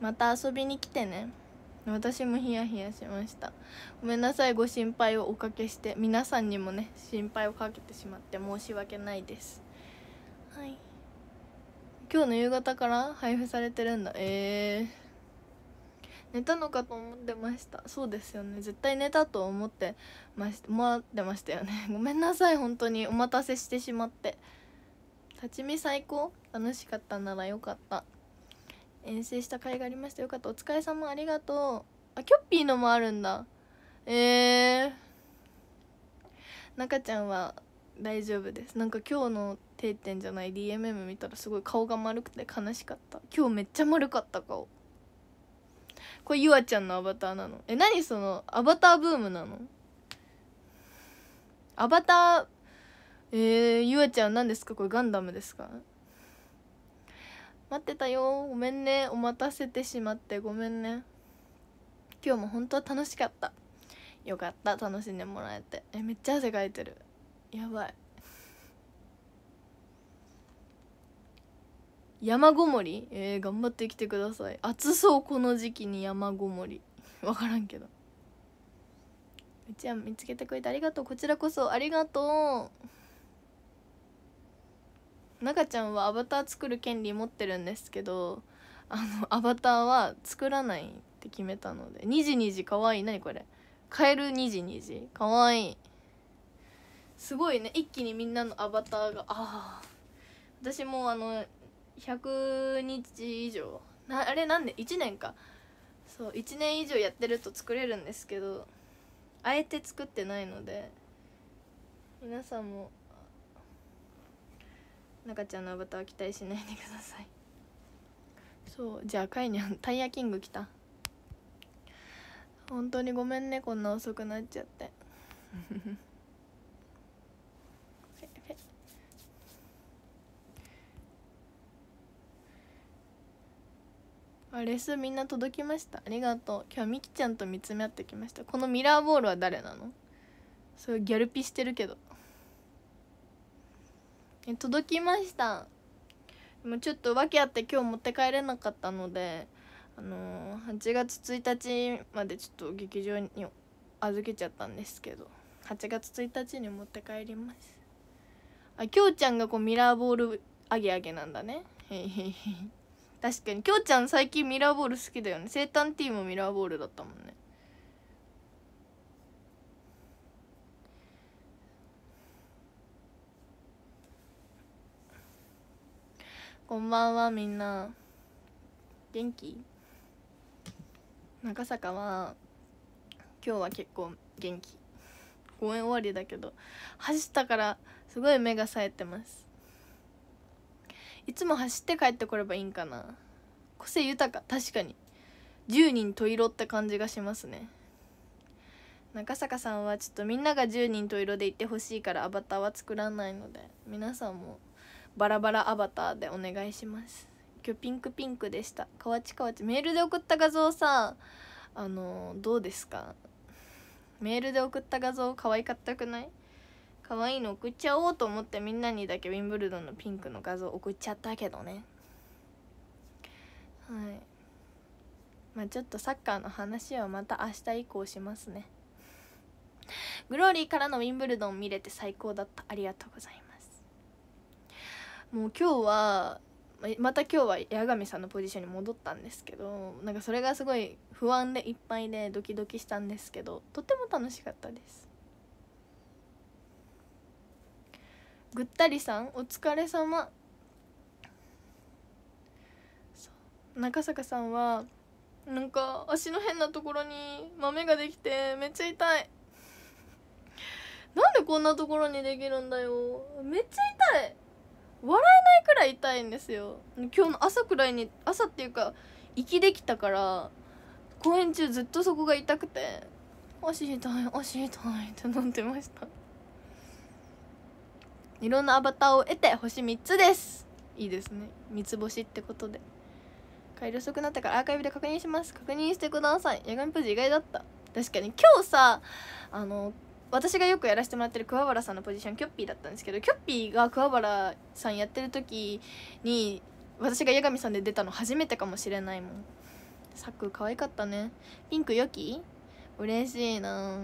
また遊びに来てね私もヒヤヒヤしましたごめんなさいご心配をおかけして皆さんにもね心配をかけてしまって申し訳ないですはい今日の夕方から配布されてるんだえー、寝たのかと思ってましたそうですよね絶対寝たと思ってまし思ってましたよね ごめんなさい本当にお待たせしてしまって立ち見最高楽しかったならよかった遠征した甲斐がありましたよかったお疲れ様ありがとうあキョッピーのもあるんだえー、中ちゃんは大丈夫ですなんか今日の定点じゃない DMM 見たらすごい顔が丸くて悲しかった今日めっちゃ丸かった顔これゆあちゃんのアバターなのえ何そのアバターブームなのアバターえー、ゆあちゃん何ですかこれガンダムですか待ってたよごめんねお待たせてしまってごめんね今日も本当は楽しかったよかった楽しんでもらえてえめっちゃ汗かいてるやばい山ごもりえー、頑張ってきてください暑そうこの時期に山ごもり分からんけどうちは見つけてくれてありがとうこちらこそありがとう中ちゃんはアバター作る権利持ってるんですけどあのアバターは作らないって決めたので2時2時かわいい何これカエル2時2時かわいいすごいね一気にみんなのアバターがああ私もあの100日以上なあれなんで1年かそう1年以上やってると作れるんですけどあえて作ってないので皆さんも中ちゃんのアバターは期待しないでくださいそうじゃあかいにゃんタイヤキング来た本当にごめんねこんな遅くなっちゃって あレスみんな届きましたありがとう今日みきちゃんと見つめ合ってきましたこのミラーボールは誰なのそうギャルピしてるけど届きましたでもちょっと訳あって今日持って帰れなかったのであのー、8月1日までちょっと劇場に預けちゃったんですけど8月1日に持って帰りますあきょうちゃんがこうミラーボールあげあげなんだねへいへいへい確かにきょうちゃん最近ミラーボール好きだよね生誕ティーもミラーボールだったもんねこんばんはみんな元気長坂は今日は結構元気公演終わりだけど走ったからすごい目が冴えてますいつも走って帰ってこればいいんかな個性豊か確かに10人と色って感じがしますね中坂さんはちょっとみんなが10人と色でいてほしいからアバターは作らないので皆さんもバラバラアバターでお願いします今日ピンクピンクでしたかわちかわちメールで送った画像さあのどうですかメールで送った画像可愛かったくない可愛いの送っちゃおうと思ってみんなにだけウィンブルドンのピンクの画像送っちゃったけどねはいまあちょっとサッカーの話はまた明日以降しますねグローリーからのウィンブルドン見れて最高だったありがとうございますもう今日はまた今日は八神さんのポジションに戻ったんですけどなんかそれがすごい不安でいっぱいでドキドキしたんですけどとても楽しかったですぐったりさんお疲れ様中坂さんはなんか足の変なところに豆ができてめっちゃ痛いなんでこんなところにできるんだよめっちゃ痛い笑えないくらい痛いんですよ今日の朝くらいに朝っていうか息できたから公演中ずっとそこが痛くて足痛い足痛いって飲んでましたいろんなアバターを得て星3つですいいですね三つ星ってことで帰り遅くなったからアーカイブで確認します確認してくださいヤガミプジ意外だった確かに今日さあの私がよくやらせてもらってる桑原さんのポジションキョッピーだったんですけどキョッピーが桑原さんやってる時に私が八神さんで出たの初めてかもしれないもんサック可愛かったねピンク良き嬉しいな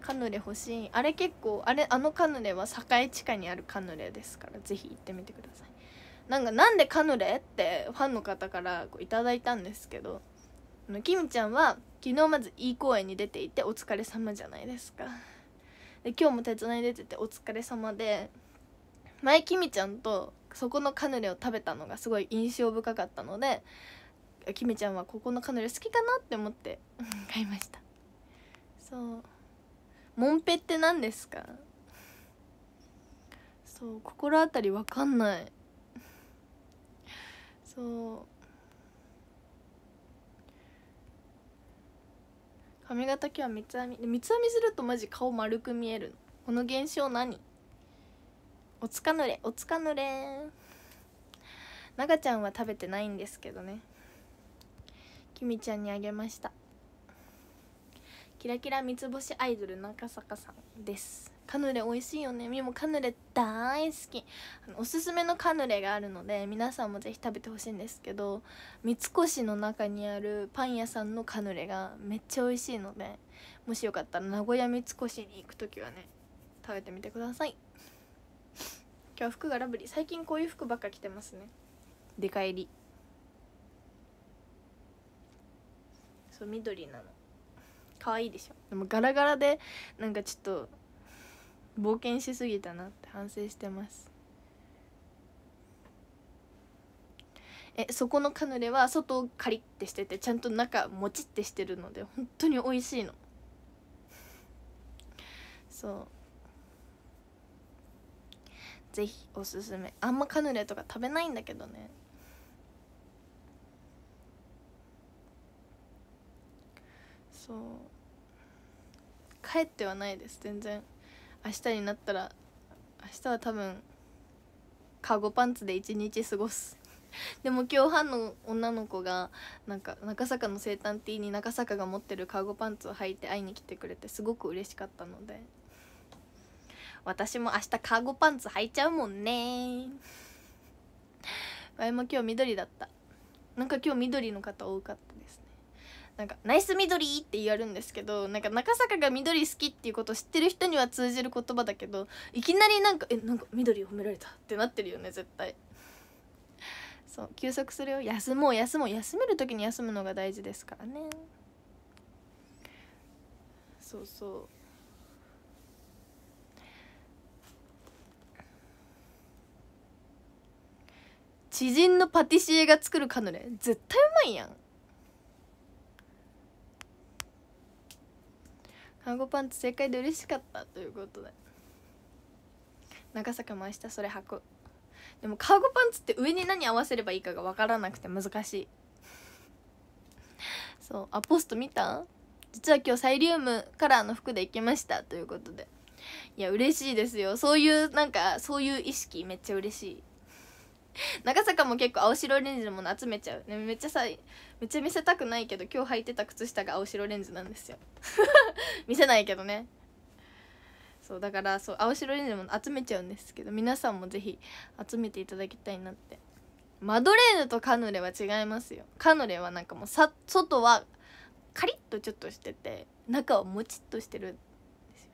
カヌレ欲しいあれ結構あれあのカヌレは栄地下にあるカヌレですからぜひ行ってみてくださいなんかなんでカヌレってファンの方からこういただいたんですけどあのキムちゃんは昨日まずいい公演に出ていてお疲れ様じゃないですかで今日も手伝い出ててお疲れ様で前きみちゃんとそこのカヌレを食べたのがすごい印象深かったのできみちゃんはここのカヌレ好きかなって思って 買いましたそうモンペって何ですかそう心当たりわかんないそう髪型今日三つ編み三つ編みするとマジ顔丸く見えるこの現象何おつかぬれおつかぬれながちゃんは食べてないんですけどねきみちゃんにあげましたキラキラ三つ星アイドル中坂さんですカヌレ美味しいよねみもカヌレ大好きあのおすすめのカヌレがあるので皆さんもぜひ食べてほしいんですけど三越の中にあるパン屋さんのカヌレがめっちゃ美味しいのでもしよかったら名古屋三越に行く時はね食べてみてください今日服がラブリー最近こういう服ばっか着てますね出帰りそう緑なの可愛いでしょでもガラガラでなんかちょっと冒険しすぎたなって反省してますえそこのカヌレは外をカリッてしててちゃんと中もちってしてるので本当に美味しいのそうぜひおすすめあんまカヌレとか食べないんだけどねそう帰ってはないです全然明日になったら明日は多分カゴパンツで一日過ごす でも今日班の女の子がなんか中坂の生誕ティーに中坂が持ってるカゴパンツを履いて会いに来てくれてすごく嬉しかったので私も明日カゴパンツ履いちゃうもんね前も今日緑だったなんか今日緑の方多かったなんか「ナイス緑!」ってやるんですけどなんか中坂が緑好きっていうことを知ってる人には通じる言葉だけどいきなりなんか「えなんか緑褒められた」ってなってるよね絶対。そう休息するよ休もう休もう休める時に休むのが大事ですからねそうそう知人のパティシエが作るカヌレ絶対うまいやんハンゴパンツ正解で嬉しかったということで長坂も明日それ履くでもカーゴパンツって上に何合わせればいいかが分からなくて難しいそうあポスト見た実は今日サイリウムカラーの服で行きましたということでいや嬉しいですよそういうなんかそういう意識めっちゃ嬉しい 長坂も結構青白レンジのもの集めちゃう、ね、めっちゃさめっちゃ見せたくないけど今日履いてた靴下が青白レンジなんですよ 見せないけどねそうだからそう青白レンジのもの集めちゃうんですけど皆さんもぜひ集めていただきたいなってマドレーヌとカヌレは違いますよカヌレはなんかもうさ外はカリッとちょっとしてて中はもちっとしてる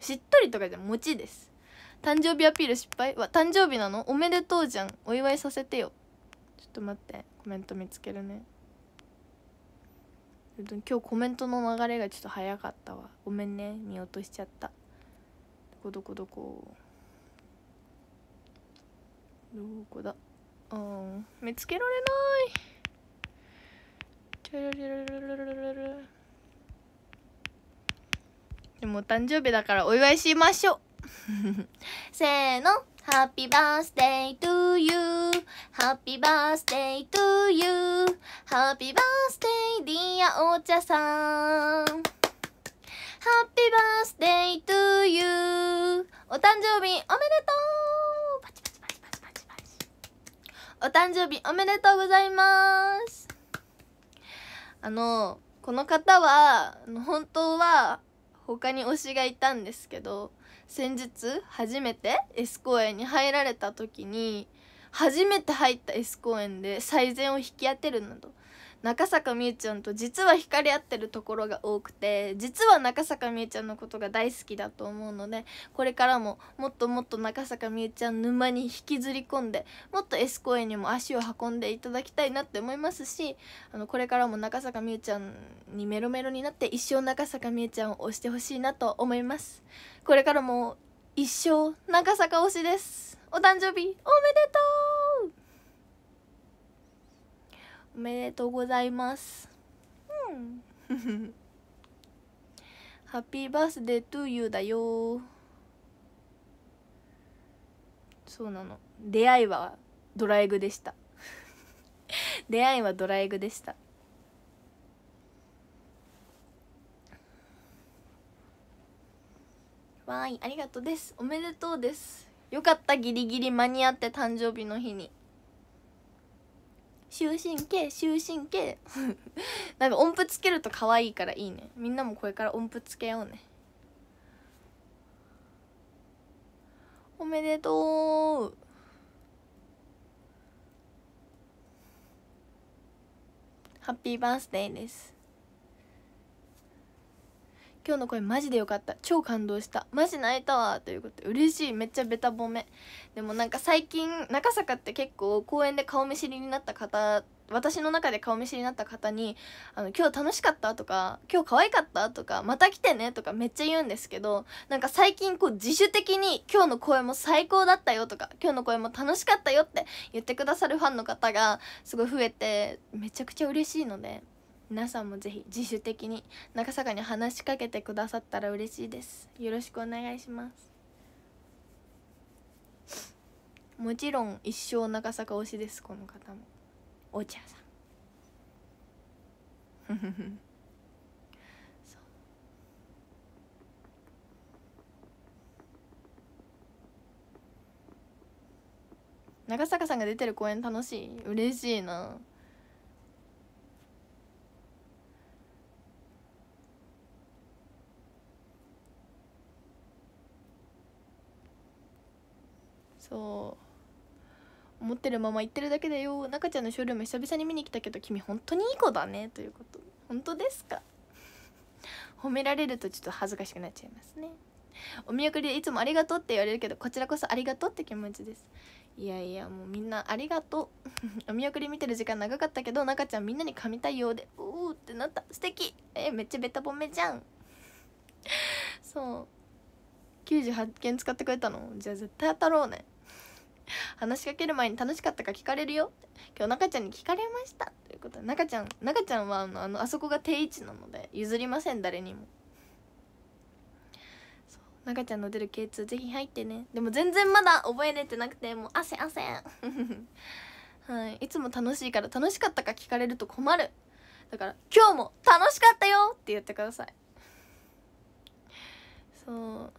しっとりとかじゃもちです誕生日アピール失敗わ誕生日なのおめでとうじゃんお祝いさせてよちょっと待ってコメント見つけるね今日コメントの流れがちょっと早かったわごめんね見落としちゃったどこどこどこどこだあ見つけられないでも誕生日だからお祝いしましょうせーの Happy birthday to you Happy birthday to you Happy birthday dear お茶さん Happy birthday to you お誕生日おめでとうパチパチパチパチパチパチお誕生日おめでとうございますあのこの方は本当は他に推しがいたんですけど先日初めて S 公演に入られた時に初めて入った S 公演で最善を引き当てるなど中坂みゆちゃんと実は惹かれ合ってるところが多くて実は中坂みゆちゃんのことが大好きだと思うのでこれからももっともっと中坂みゆちゃん沼に引きずり込んでもっと S 公園にも足を運んでいただきたいなって思いますしあのこれからも中坂みゆちゃんにメロメロになって一生中坂みゆちゃんを推してほしいなと思いますこれからも一生長坂推しですお誕生日おめでとうおめでとうございますうんハッピーバースデートゥーユーだよそうなの出会いはドライグでした 出会いはドライグでしたわーいありがとうですおめでとうですよかったギリギリ間に合って誕生日の日に終身刑終身刑 なんか音符つけると可愛いからいいねみんなもこれから音符つけようねおめでとうハッピーバースデーです今日の声マジでよかった超感動したマジ泣いたわということで嬉しいめっちゃベタ褒めでもなんか最近中坂って結構公園で顔見知りになった方私の中で顔見知りになった方に「あの今日楽しかった?」とか「今日可愛かった?」とか「また来てね」とかめっちゃ言うんですけどなんか最近こう自主的に「今日の声も最高だったよ」とか「今日の声も楽しかったよ」って言ってくださるファンの方がすごい増えてめちゃくちゃ嬉しいので皆さんもぜひ自主的に中坂に話しかけてくださったら嬉しいですよろしくお願いしますもちろん一生中坂推しですこの方もお茶さん 長坂さんが出てる公演楽しい嬉しいなそう思ってるまま言ってるだけだよ中ちゃんのショールーム久々に見に来たけど君本当にいい子だねということ本当ですか褒められるとちょっと恥ずかしくなっちゃいますねお見送りでいつもありがとうって言われるけどこちらこそありがとうって気持ちですいやいやもうみんなありがとう お見送り見てる時間長かったけど中ちゃんみんなに噛みたいようでおおってなった素敵えめっちゃベタ褒めじゃんそう98件使ってくれたのじゃあ絶対当たろうね 話しかける前に楽しかったか聞かれるよって今日中ちゃんに聞かれましたということで中ちゃん中ちゃんはあのあのあそこが定位置なので譲りません誰にもそう中ちゃんの出る K2 ぜひ入ってねでも全然まだ覚えれてなくてもう汗汗 はいいつも楽しいから楽しかったか聞かれると困るだから今日も楽しかったよって言ってくださいそう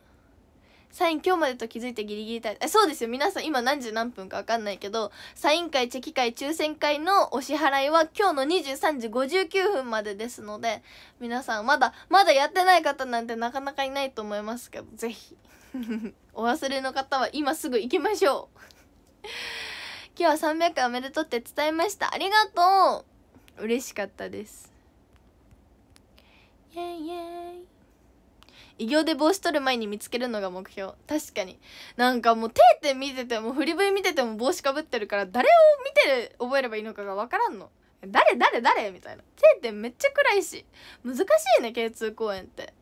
サイン今日までと気づいてギリギリいイそうですよ皆さん今何時何分か分かんないけどサイン会チェキ会抽選会のお支払いは今日の23時59分までですので皆さんまだまだやってない方なんてなかなかいないと思いますけどぜひ お忘れの方は今すぐ行きましょう 今日は300回おめでとうって伝えましたありがとう嬉しかったですイェイイェイ偉業で帽子取る前に見つけるのが目標確かになんかもう定点見てても振り V 見てても帽子かぶってるから誰を見て覚えればいいのかが分からんの誰誰誰みたいな定点めっちゃ暗いし難しいね K2 公演って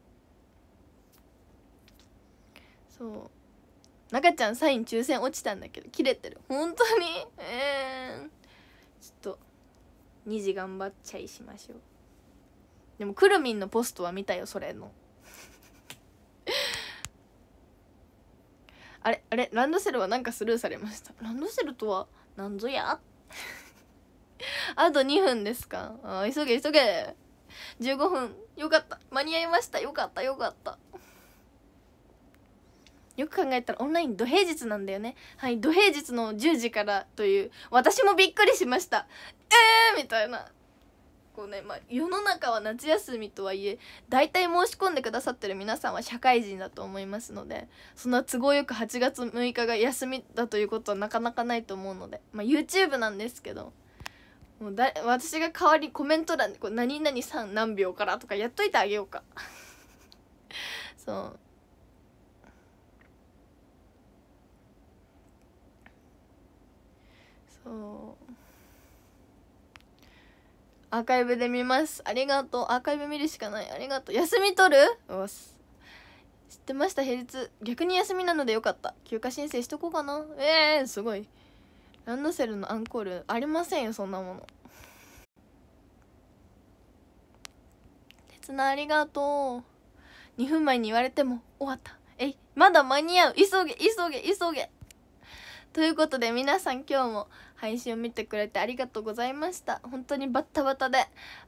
そう中ちゃんサイン抽選落ちたんだけど切れてる本当にえー、ちょっと2時頑張っちゃいしましょうでもくるみんのポストは見たよそれの。あれあれランドセルはなんかスルーされましたランドセルとはなんぞや あと2分ですかあ急げ急げ15分よかった間に合いましたよかったよかったよく考えたらオンライン土平日なんだよねはい土平日の10時からという私もびっくりしましたえーみたいなこうね、まあ、世の中は夏休みとはいえ大体申し込んでくださってる皆さんは社会人だと思いますのでそんな都合よく8月6日が休みだということはなかなかないと思うので、まあ、YouTube なんですけどもうだ私が代わりコメント欄でこう「何々さん何秒から」とかやっといてあげようか そうそうアーカイブで見ますありがとうアーカイブ見るしかないありがとう休み取るおす知ってました平日逆に休みなのでよかった休暇申請しとこうかなええー、すごいランドセルのアンコールありませんよそんなもの鉄なありがとう2分前に言われても終わったえいまだ間に合う急げ急げ急げということで皆さん今日も配信を見てくれてありがとうございました本当にバッタバタで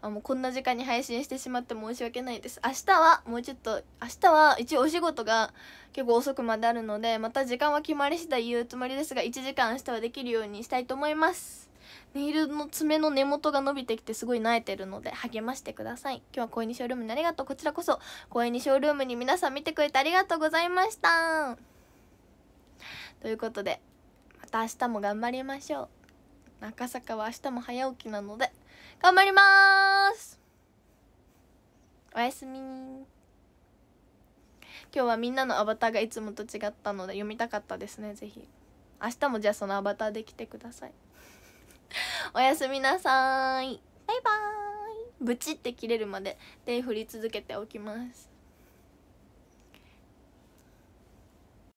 あもうこんな時間に配信してしまって申し訳ないです明日はもうちょっと明日は一応お仕事が結構遅くまであるのでまた時間は決まり次第言うつもりですが1時間明日はできるようにしたいと思いますネイルの爪の根元が伸びてきてすごい苗えてるので励ましてください今日は公園にショールームにありがとうこちらこそ公園にショールームに皆さん見てくれてありがとうございましたということでた明日も頑張りましょう赤坂は明日も早起きなので頑張りますおやすみ今日はみんなのアバターがいつもと違ったので読みたかったですねぜひ明日もじゃあそのアバターで来てください おやすみなさいバイバーイブチって切れるまで手振り続けておきます